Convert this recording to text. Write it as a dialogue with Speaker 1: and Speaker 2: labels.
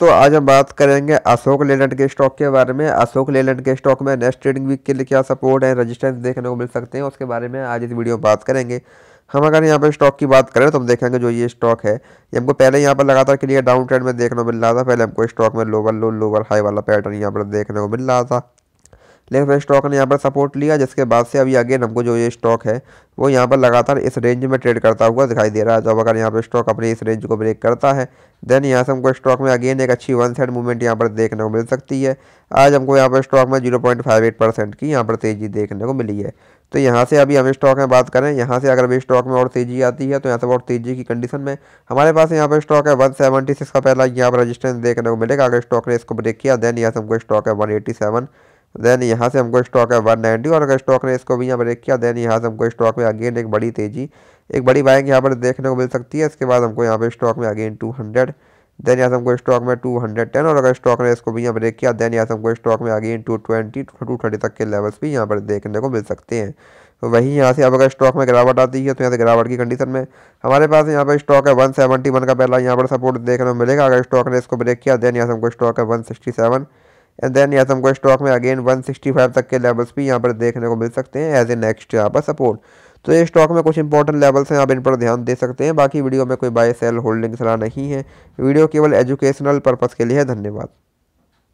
Speaker 1: दोस्तों आज हम बात करेंगे अशोक लेलैंड के स्टॉक के बारे में अशोक लेलैंड के स्टॉक में नेक्स्ट ट्रेडिंग वीक के लिए क्या सपोर्ट है रजिस्टेंस देखने को मिल सकते हैं उसके बारे में आज इस वीडियो में बात करेंगे हम अगर यहाँ पर स्टॉक की बात करें तो हम देखेंगे जो ये स्टॉक है ये हमको पहले यहाँ पर लगातार क्लियर डाउन ट्रेंड में देखने को मिल रहा था पहले हमको स्टॉक में लोअर लो लोअर हाई वाला पैटर्न यहाँ पर देखने को मिल रहा था लेकिन फिर स्टॉक ने यहाँ पर सपोर्ट लिया जिसके बाद से अभी अगेन हमको जो ये स्टॉक है वो यहाँ पर लगातार इस रेंज में ट्रेड करता हुआ दिखाई दे रहा है जब अगर यहाँ पर स्टॉक अपने इस रेंज को ब्रेक करता है देन यहाँ से हमको स्टॉक में अगेन एक अच्छी वन साइड मूवमेंट यहाँ पर देखने को मिल सकती है आज हमको यहाँ पर स्टॉक में एट परसेंट की यहाँ पर तेज़ी देखने को मिली है तो यहाँ से अभी हम स्टॉक में बात करें यहाँ से अगर अभी स्टॉक में और तेज़ी आती है तो यहाँ से और तेज़ी की कंडीशन में हमारे पास यहाँ पर स्टॉक है वन सेवेंटी सिक्स का पहला यहाँ पर रजिस्टेंस देखने को मिलेगा अगर स्टॉक ने इसको ब्रेक किया देन यहाँ से हमको स्टॉक है वन एटी सेवन देन यहाँ से हमको स्टॉक है वन नाइन्टी और अगर स्टॉक ने इसको भी यहाँ ब्रेक किया देन यहाँ से हमको स्टॉक में अगेन एक बड़ी तेज़ी एक बड़ी बाइंग यहाँ पर देखने को मिल सकती है इसके बाद हमको यहाँ पर स्टॉक में अगेन टू हंड्रेड देन यहाँ से हमको स्टॉक में टू हंड्रेड टेन और अगर स्टॉक ने इसको भी यहाँ ब्रेक किया देन यहाँ से हमको स्टॉक में again two twenty two thirty तक के लेवल्स भी यहाँ पर देखने को मिल सकते हैं तो वहीं यहाँ से अब अगर स्टॉक में गिरावट आती है तो यहाँ से गिरावट की कंडीशन में हमारे पास यहाँ पर स्टॉक है वन सेवेंटी वन का पहला यहाँ पर सपोर्ट देखने को मिलेगा अगर स्टॉक ने इसको ब्रेक किया देन यहाँ से हमको स्टॉक है one sixty seven and then yes हमको स्टॉक में अगेन 165 तक के लेवल्स भी यहाँ पर देखने को मिल सकते हैं एज ए नेक्स्ट यहाँ पर सपोर्ट तो ये स्टॉक में कुछ इंपॉर्टेंट लेवल्स हैं आप इन पर ध्यान दे सकते हैं बाकी वीडियो में कोई बाय सेल होल्डिंग सलाह नहीं है वीडियो केवल एजुकेशनल पर्पज़ के लिए है धन्यवाद